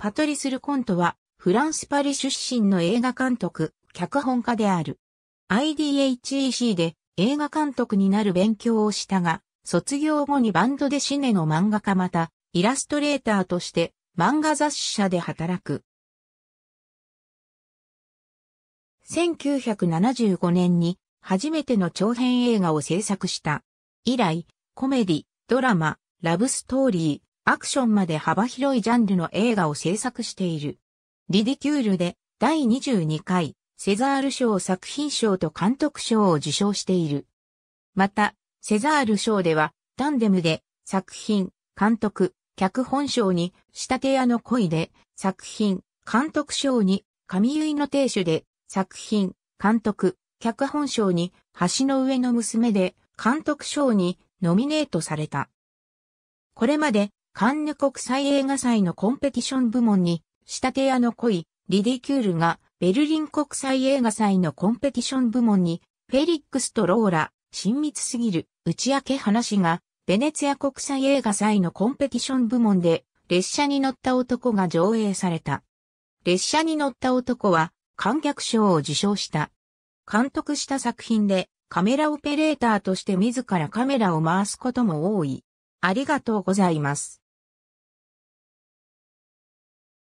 パトリス・ルコントは、フランス・パリ出身の映画監督、脚本家である。IDHEC で映画監督になる勉強をしたが、卒業後にバンドでシネの漫画家また、イラストレーターとして漫画雑誌社で働く。1975年に初めての長編映画を制作した。以来、コメディ、ドラマ、ラブストーリー、アクションまで幅広いジャンルの映画を制作している。リディキュールで第22回セザール賞作品賞と監督賞を受賞している。また、セザール賞ではタンデムで作品、監督、脚本賞に仕立て屋の恋で作品、監督賞に神結の亭主で作品、監督、脚本賞に橋の上の娘で監督賞にノミネートされた。これまでカンヌ国際映画祭のコンペティション部門に、仕立屋の恋、リディキュールが、ベルリン国際映画祭のコンペティション部門に、フェリックスとローラ、親密すぎる、打ち明け話が、ベネツィア国際映画祭のコンペティション部門で、列車に乗った男が上映された。列車に乗った男は、観客賞を受賞した。監督した作品で、カメラオペレーターとして自らカメラを回すことも多い。ありがとうございます。